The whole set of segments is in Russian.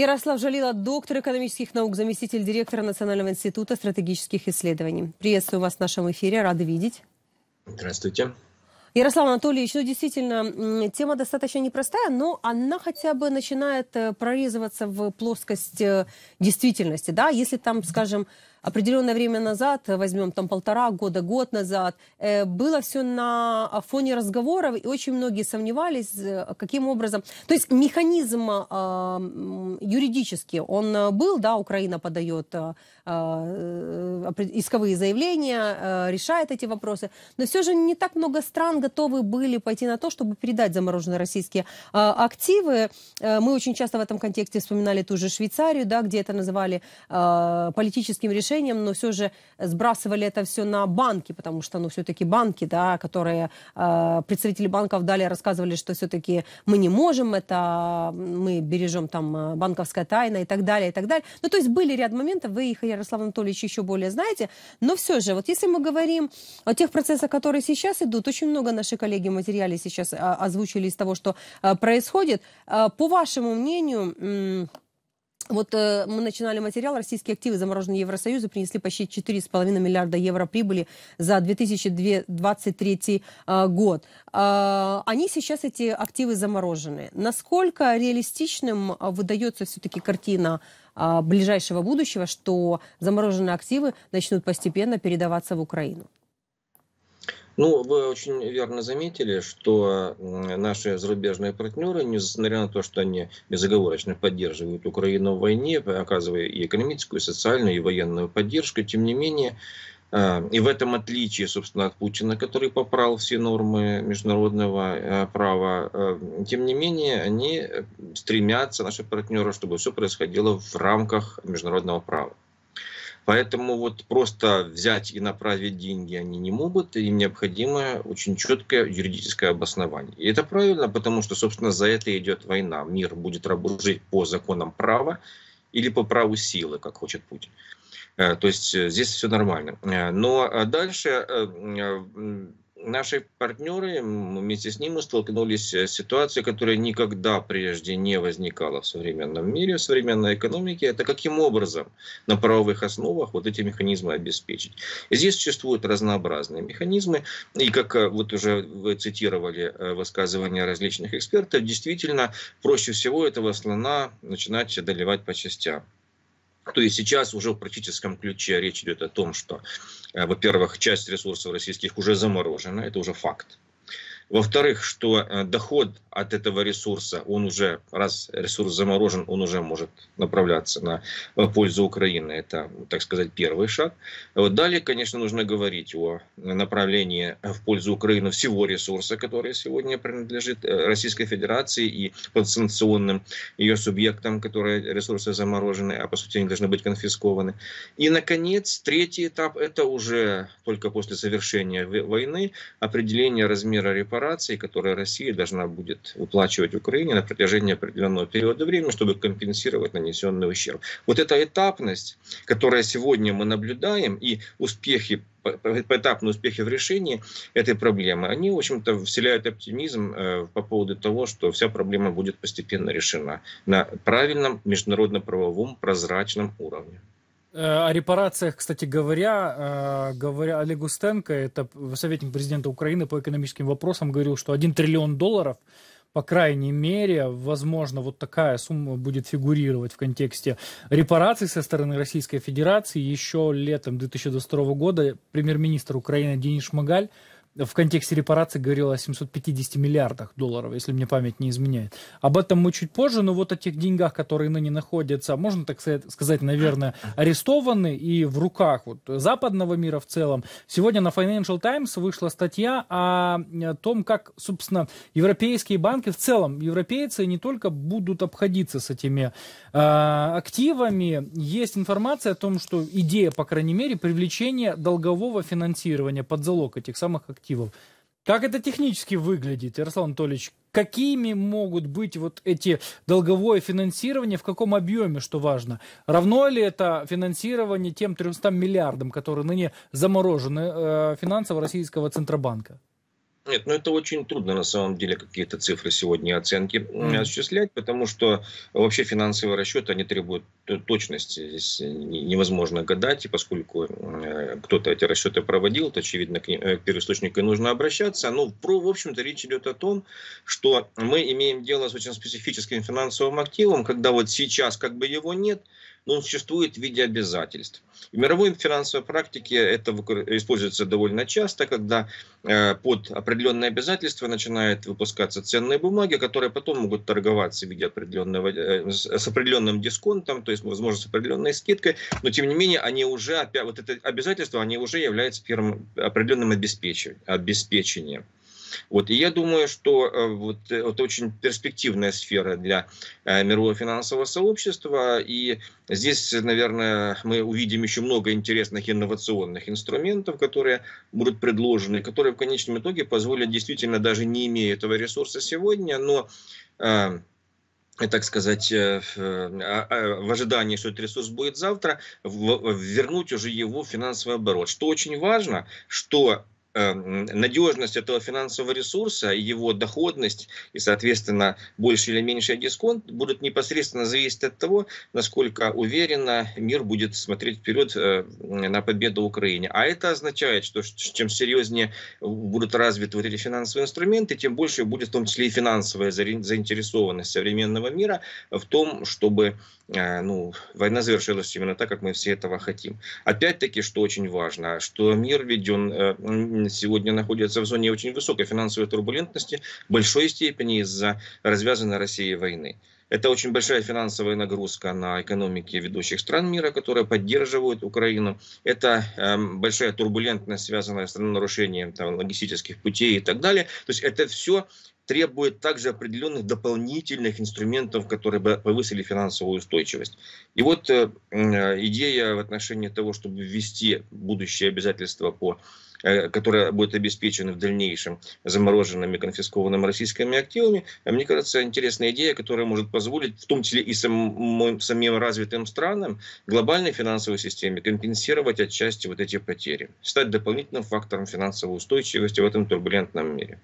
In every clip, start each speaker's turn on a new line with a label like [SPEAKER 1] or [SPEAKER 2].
[SPEAKER 1] Ярослав Жалила, доктор экономических наук, заместитель директора Национального института стратегических исследований. Приветствую вас в нашем эфире, рада видеть.
[SPEAKER 2] Здравствуйте.
[SPEAKER 1] Ярослав Анатольевич, ну действительно, тема достаточно непростая, но она хотя бы начинает э, прорезываться в плоскость э, действительности. Да? Если там, скажем, определенное время назад, э, возьмем там полтора года, год назад, э, было все на а, фоне разговоров, и очень многие сомневались, э, каким образом... То есть механизм а, юридически, он был, да, Украина подает а, исковые заявления, решает эти вопросы, но все же не так много стран готовы были пойти на то, чтобы передать замороженные российские активы. Мы очень часто в этом контексте вспоминали ту же Швейцарию, да, где это называли политическим решением решением, но все же сбрасывали это все на банки, потому что, ну, все-таки банки, да, которые э, представители банков дали, рассказывали, что все-таки мы не можем, это мы бережем там э, банковская тайна и так далее, и так далее. Ну, то есть были ряд моментов, вы их, Ярослав Анатольевич, еще более знаете, но все же, вот если мы говорим о тех процессах, которые сейчас идут, очень много наши коллеги в материале сейчас э, озвучили из того, что э, происходит. По вашему мнению, вот э, мы начинали материал. Российские активы, замороженные Евросоюза, принесли почти 4,5 миллиарда евро прибыли за 2023 э, а, год. Э, они сейчас, эти активы, заморожены. Насколько реалистичным а, выдается все-таки картина э, ближайшего будущего, что замороженные активы начнут постепенно передаваться в Украину?
[SPEAKER 2] Ну, вы очень верно заметили, что наши зарубежные партнеры, несмотря на то, что они безоговорочно поддерживают Украину в войне, оказывая и экономическую, и социальную, и военную поддержку, тем не менее, а, и в этом отличие, собственно, от Путина, который попрал все нормы международного а, права, а, тем не менее, они стремятся, наши партнеры, чтобы все происходило в рамках международного права. Поэтому вот просто взять и направить деньги они не могут, им необходимо очень четкое юридическое обоснование. И это правильно, потому что, собственно, за это идет война. Мир будет жить по законам права или по праву силы, как хочет Путин. Э, то есть э, здесь все нормально. Э, но дальше наши партнеры, вместе с ним мы столкнулись с ситуацией, которая никогда прежде не возникала в современном мире, в современной экономике. Это каким образом на правовых основах вот эти механизмы обеспечить. И здесь существуют разнообразные механизмы. И как э, вот уже вы цитировали э, высказывания различных экспертов, действительно проще всего этого слона начинать доливать по частям. То есть сейчас уже в практическом ключе речь идет о том, что, э, во-первых, часть ресурсов российских уже заморожена, это уже факт. Во-вторых, что э, доход от этого ресурса, он уже, раз ресурс заморожен, он уже может направляться на э, пользу Украины. Это, так сказать, первый шаг. Вот далее, конечно, нужно говорить о направлении в пользу Украины всего ресурса, который сегодня принадлежит э, Российской Федерации и подсанкционным ее субъектам, которые ресурсы заморожены, а по сути они должны быть конфискованы. И, наконец, третий этап – это уже только после завершения войны определение размера репарации репарации, которые Россия должна будет выплачивать Украине на протяжении определенного периода времени, чтобы компенсировать нанесенный ущерб. Вот эта этапность, которая сегодня мы наблюдаем, и успехи поэтапные успехи в решении этой проблемы, они, в общем-то, вселяют оптимизм э, по поводу того, что вся проблема будет постепенно решена на правильном международно-правовом прозрачном уровне.
[SPEAKER 3] Э, о репарациях, кстати говоря, э, говоря Олег Устенко, это советник президента Украины по экономическим вопросам, говорил, что 1 триллион долларов, по крайней мере, возможно, вот такая сумма будет фигурировать в контексте репараций со стороны Российской Федерации. Еще летом 2022 года премьер-министр Украины Денис Шмагаль в контексте репараций говорил о 750 миллиардах долларов, если мне память не изменяет. Об этом мы чуть позже, но вот о тех деньгах, которые ныне находятся, можно так сказать, наверное, арестованы и в руках вот, западного мира в целом. Сегодня на Financial Times вышла статья о том, как, собственно, европейские банки в целом, европейцы не только будут обходиться с этими э, активами, есть информация о том, что идея, по крайней мере, привлечения долгового финансирования под залог этих самых активов активов. Как это технически выглядит, Ярослав Анатольевич? Какими могут быть вот эти долговое финансирование, в каком объеме, что важно? Равно ли это финансирование тем 300 миллиардам, которые ныне заморожены э, финансово российского Центробанка?
[SPEAKER 2] Нет, ну это очень трудно на самом деле какие-то цифры сегодня оценки mm. осуществлять, потому что вообще финансовые расчеты, они требуют точности. Здесь невозможно гадать, и поскольку э, кто-то эти расчеты проводил, то, очевидно, к, э, к первоисточнику нужно обращаться. Но, ну, про в общем-то, речь идет о том, что мы имеем дело с очень специфическим финансовым активом, когда вот сейчас как бы его нет, но он существует в виде обязательств. В мировой финансовой практике это используется довольно часто, когда э, под определенные обязательства начинают выпускаться ценные бумаги, которые потом могут торговаться в виде определенного, э, с определенным дисконтом, то есть, возможно, с определенной скидкой, но тем не менее они уже, вот это обязательство, они уже являются первым определенным обеспечением. Вот. И я думаю, что э, вот это очень перспективная сфера для э, мирового финансового сообщества. И здесь, наверное, мы увидим еще много интересных инновационных инструментов, которые будут предложены, которые в конечном итоге позволят действительно, даже не имея этого ресурса сегодня, но э, так сказать, а, а, в ожидании, что этот ресурс будет завтра, вернуть уже его в финансовый оборот. Что очень важно, что Эм, надежность этого финансового ресурса, его доходность и, соответственно, больше или меньший дисконт будут непосредственно зависеть от того, насколько уверенно мир будет смотреть вперед э, на победу Украине. А это означает, что чем серьезнее будут развиты вот эти финансовые инструменты, тем больше будет в том числе и финансовая заинтересованность современного мира в том, чтобы а, ну, война завершилась именно так, как мы все этого хотим. Опять-таки, что очень важно, что мир ведь он э, сегодня находится в зоне очень высокой финансовой турбулентности, в большой степени из-за развязанной России войны. Это очень большая финансовая нагрузка на экономики ведущих стран мира, которые поддерживают Украину. Это э, большая турбулентность, связанная с нарушением там, логистических путей и так далее. То есть это все требует также определенных дополнительных инструментов, которые бы повысили финансовую устойчивость. И вот э, э, идея в отношении того, чтобы ввести будущее обязательства по э, которая будет обеспечено в дальнейшем замороженными, конфискованными российскими активами, мне кажется, интересная идея, которая может позволить, в том числе и самым, самим развитым странам, глобальной финансовой системе компенсировать отчасти вот эти потери, стать дополнительным фактором финансовой устойчивости в этом турбулентном мире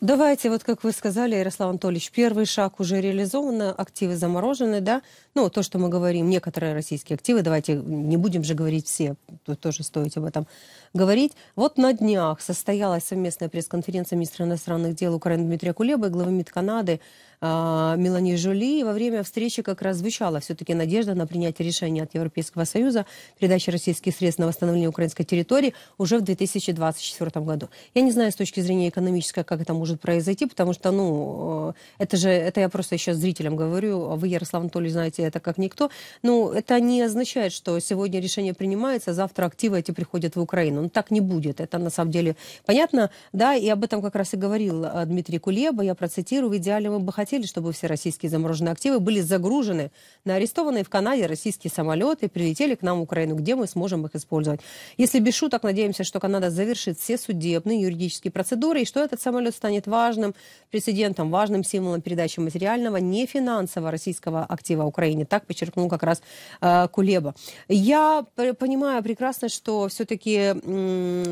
[SPEAKER 1] давайте, вот как вы сказали, Ярослав Анатольевич, первый шаг уже реализован, активы заморожены, да? Ну, то, что мы говорим, некоторые российские активы, давайте не будем же говорить все, тут тоже стоит об этом говорить. Вот на днях состоялась совместная пресс-конференция министра иностранных дел Украины Дмитрия Кулеба и главы МИД Канады а, Мелани Жули. И во время встречи как раз звучала все-таки надежда на принятие решения от Европейского Союза передачи российских средств на восстановление украинской территории уже в 2024 году. Я не знаю с точки зрения экономической, как это может произойти, потому что, ну, э, это же, это я просто сейчас зрителям говорю, вы, Ярослав Анатольевич, знаете это как никто. Ну, это не означает, что сегодня решение принимается, завтра активы эти приходят в Украину. Ну, так не будет. Это на самом деле понятно, да, и об этом как раз и говорил э, Дмитрий Кулеба, я процитирую, в идеале мы бы хотели хотели, чтобы все российские замороженные активы были загружены на арестованные в Канаде российские самолеты, прилетели к нам в Украину, где мы сможем их использовать. Если без шуток, надеемся, что Канада завершит все судебные юридические процедуры, и что этот самолет станет важным прецедентом, важным символом передачи материального, не финансового российского актива Украине. Так подчеркнул как раз э, Кулеба. Я понимаю прекрасно, что все-таки э,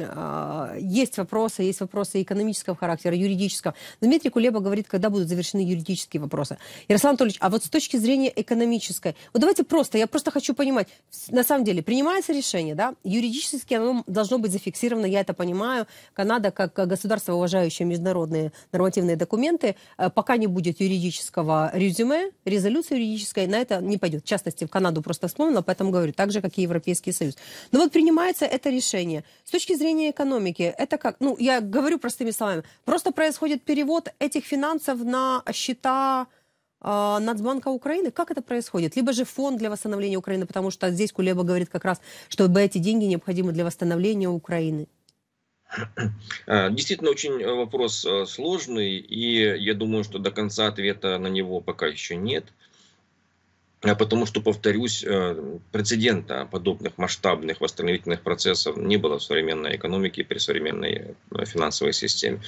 [SPEAKER 1] а, есть вопросы, есть вопросы экономического характера, юридического. Дмитрий Кулеба говорит, когда будут завершены юридические юридические вопросы. Ярослав Анатольевич, а вот с точки зрения экономической, вот давайте просто, я просто хочу понимать, на самом деле принимается решение, да, юридически оно должно быть зафиксировано, я это понимаю, Канада как государство, уважающее международные нормативные документы, э, пока не будет юридического резюме, резолюции юридической, на это не пойдет. В частности, в Канаду просто вспомнила, поэтому говорю, так же, как и Европейский Союз. Но вот принимается это решение. С точки зрения экономики, это как, ну, я говорю простыми словами, просто происходит перевод этих финансов на счет счета э, Нацбанка Украины? Как это происходит? Либо же фонд для восстановления Украины, потому что здесь Кулеба говорит как раз, что эти деньги необходимы для восстановления Украины.
[SPEAKER 2] А, действительно, очень э, вопрос э, сложный, и я думаю, что до конца ответа на него пока еще нет. А потому что, повторюсь, э, прецедента подобных масштабных восстановительных процессов не было в современной экономике при современной финансовой системе.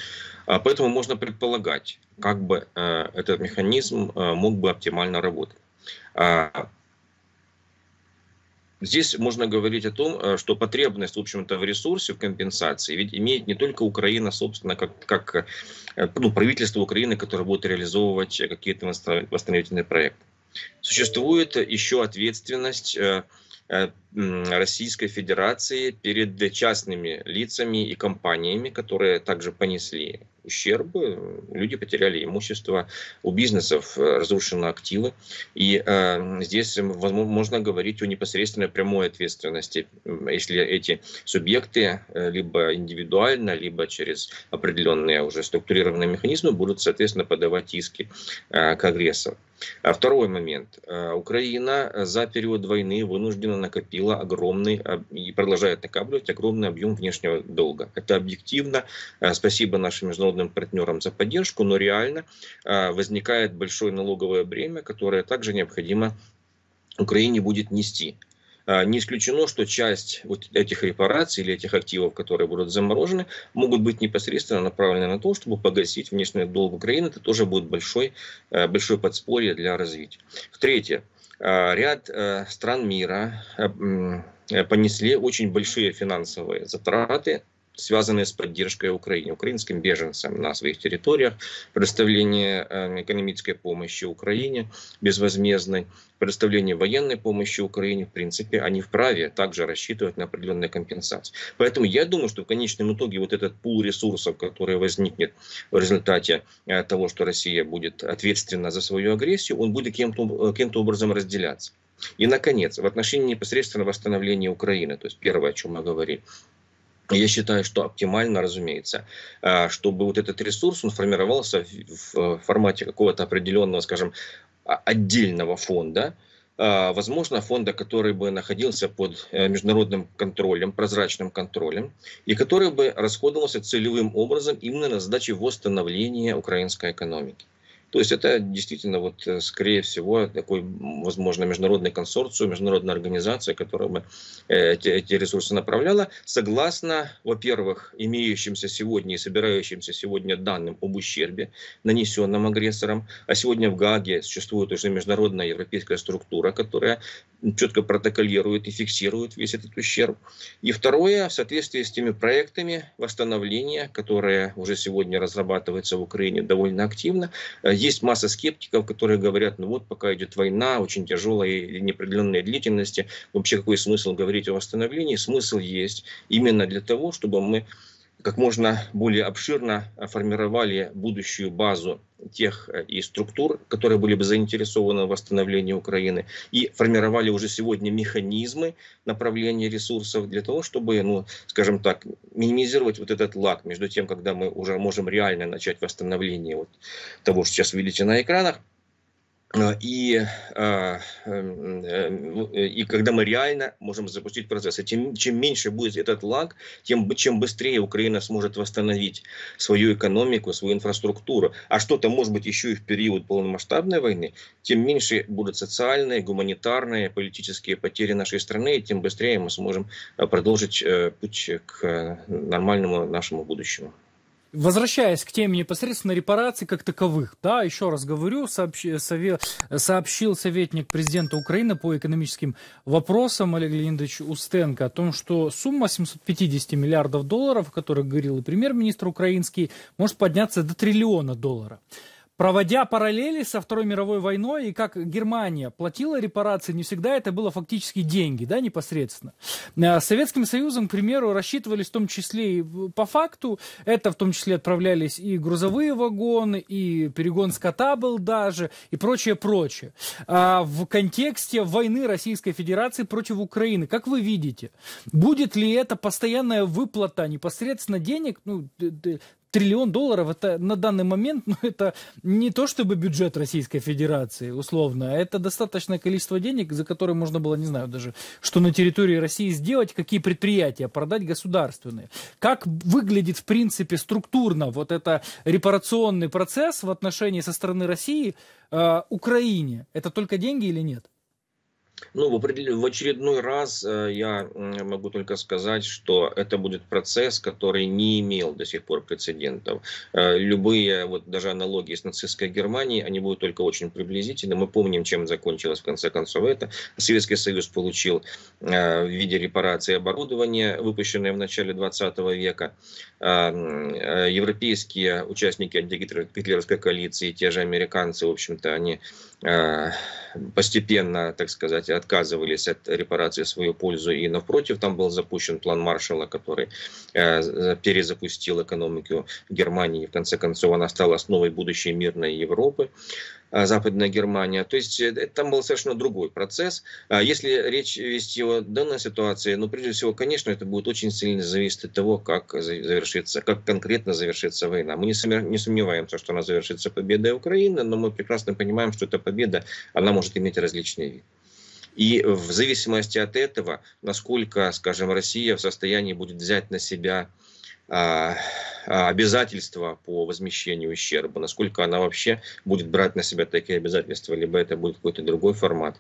[SPEAKER 2] Поэтому можно предполагать, как бы э, этот механизм э, мог бы оптимально работать. А, здесь можно говорить о том, э, что потребность, в общем-то, в ресурсе, в компенсации, ведь имеет не только Украина, собственно, как, как э, ну, правительство Украины, которое будет реализовывать какие-то восстановительные проекты. Существует еще ответственность э, Э, Российской Федерации перед частными лицами и компаниями, которые также понесли ущерб. Э, люди потеряли имущество, у бизнесов э, разрушены активы. И э, здесь эм, можно говорить о непосредственной прямой ответственности, если эти субъекты либо индивидуально, либо через определенные уже структурированные механизмы будут, соответственно, подавать иски э, к агрессору. А второй момент. Э, Украина э, за период войны вынуждена накопила огромный и продолжает накапливать огромный объем внешнего долга. Это объективно. Э, спасибо нашим международным партнерам за поддержку, но реально возникает большое налоговое бремя, которое также необходимо Украине будет нести. А, не исключено, что часть вот этих репараций или этих активов, которые будут заморожены, могут быть непосредственно направлены на то, чтобы погасить внешний долг Украины. Это тоже будет большой, э, большой подспорье для развития. В-третьих, а, ряд э, стран мира э, понесли очень большие финансовые затраты связанные с поддержкой Украины, украинским беженцам на своих территориях, предоставление э, экономической помощи Украине безвозмездной, предоставление военной помощи Украине, в принципе, они вправе также рассчитывать на определенные компенсации. Поэтому я думаю, что в конечном итоге вот этот пул ресурсов, который возникнет в результате э, того, что Россия будет ответственна за свою агрессию, он будет кем-то э, кем образом разделяться. И, наконец, в отношении непосредственно восстановления Украины, то есть первое, о чем мы говорили, я считаю, что оптимально, разумеется, а, чтобы вот этот ресурс, он формировался в э, формате какого-то определенного, скажем, а, отдельного фонда, а, возможно, фонда, который бы находился под э, международным контролем, прозрачным контролем, и который бы расходовался целевым образом именно на задачи восстановления украинской экономики. То есть это действительно, вот, э, скорее всего, такой, возможно, международный консорциум, международная организация, которая бы эти, эти ресурсы направляла, согласно, во-первых, имеющимся сегодня и собирающимся сегодня данным об ущербе, нанесенном агрессором. А сегодня в Гаге существует уже международная европейская структура, которая четко протоколирует и фиксирует весь этот ущерб. И второе, в соответствии с теми проектами восстановления, которые уже сегодня разрабатываются в Украине довольно активно, э, есть масса скептиков, которые говорят, ну вот пока идет война, очень тяжелая и неопределенной длительности, вообще какой смысл говорить о восстановлении? Смысл есть именно для того, чтобы мы как можно более обширно формировали будущую базу тех э, и структур, которые были бы заинтересованы в восстановлении Украины, и формировали уже сегодня механизмы направления ресурсов для того, чтобы, ну, скажем так, минимизировать вот этот лаг между тем, когда мы уже можем реально начать восстановление вот того, что сейчас видите на экранах, а, и, а, эм, эм, э, и когда мы реально можем запустить процесс, тем, чем меньше будет этот лаг, тем чем быстрее Украина сможет восстановить свою экономику, свою инфраструктуру. А что-то, может быть, еще и в период полномасштабной войны, тем меньше будут социальные, гуманитарные, политические потери нашей страны, и тем быстрее мы сможем а, продолжить э, путь к э, нормальному нашему будущему.
[SPEAKER 3] Возвращаясь к теме непосредственно репараций как таковых, да, еще раз говорю, сообщи, сове, сообщил советник президента Украины по экономическим вопросам Олег Леонидович Устенко о том, что сумма 750 миллиардов долларов, о которой говорил и премьер-министр украинский, может подняться до триллиона долларов проводя параллели со Второй мировой войной и как Германия платила репарации, не всегда это было фактически деньги, да, непосредственно. Э, с Советским Союзом, к примеру, рассчитывались в том числе и по факту, это в том числе отправлялись и грузовые вагоны, и перегон скота был даже, и прочее, прочее. А в контексте войны Российской Федерации против Украины, как вы видите, будет ли это постоянная выплата непосредственно денег, ну, триллион долларов это на данный момент, ну, это не то чтобы бюджет Российской Федерации, условно, а это достаточное количество денег, за которые можно было, не знаю даже, что на территории России сделать, какие предприятия продать государственные. Как выглядит, в принципе, структурно вот это репарационный процесс в отношении со стороны России э, Украине? Это только деньги или нет?
[SPEAKER 2] Ну, в, очередной раз э, я могу только сказать, что это будет процесс, который не имел до сих пор прецедентов. Э, любые, э, вот даже аналогии с нацистской Германией, они будут только очень приблизительны. Мы помним, чем закончилось в конце концов это. Советский Союз получил в виде репарации оборудование, выпущенное в начале 20 века. Европейские участники антигитлеровской коалиции, те же американцы, в общем-то, они постепенно, так сказать, отказывались от репарации в свою пользу, и напротив, там был запущен план Маршала, который э, перезапустил экономику Германии, и в конце концов она стала основой будущей мирной Европы. Э, Западная Германия. То есть э, там был совершенно другой процесс. А если речь вести о данной ситуации, ну, прежде всего, конечно, это будет очень сильно зависеть от того, как завершится, как конкретно завершится война. Мы не сомневаемся, что она завершится победой Украины, но мы прекрасно понимаем, что эта победа, она может иметь различные виды. И в зависимости от этого, насколько, скажем, Россия в состоянии будет взять на себя а, а, обязательства по возмещению ущерба, насколько она вообще будет брать на себя такие обязательства, либо это будет какой-то другой формат.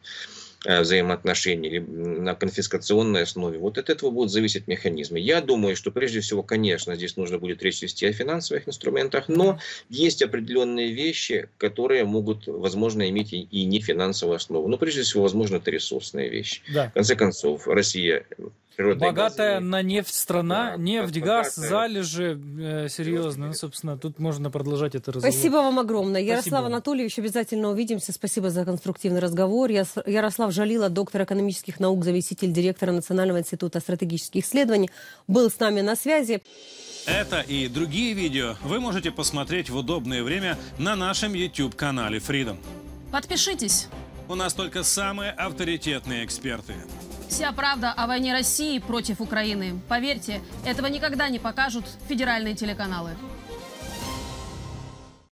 [SPEAKER 2] Э, взаимоотношений на конфискационной основе. Вот от этого будут зависеть механизмы. Я думаю, что прежде всего, конечно, здесь нужно будет речь вести о финансовых инструментах, но есть определенные вещи, которые могут, возможно, иметь и не финансовую основу. Но ну, прежде всего, возможно, это ресурсные вещи. Да. В конце концов, Россия Богатая
[SPEAKER 3] газ, на нефть страна, да, нефть, газ, богатая. залежи, э, серьезно. Ну, собственно, тут можно продолжать это разговор. Спасибо
[SPEAKER 1] вам огромное. Спасибо. Ярослав Анатольевич, обязательно увидимся. Спасибо за конструктивный разговор. Я, Ярослав Жалила, доктор экономических наук, заместитель директора Национального института стратегических исследований, был с нами на связи.
[SPEAKER 3] Это и другие видео вы можете посмотреть в удобное время на нашем YouTube-канале Freedom.
[SPEAKER 1] Подпишитесь.
[SPEAKER 3] У нас только самые авторитетные эксперты.
[SPEAKER 1] Вся правда о войне России против Украины. Поверьте, этого никогда не покажут федеральные телеканалы.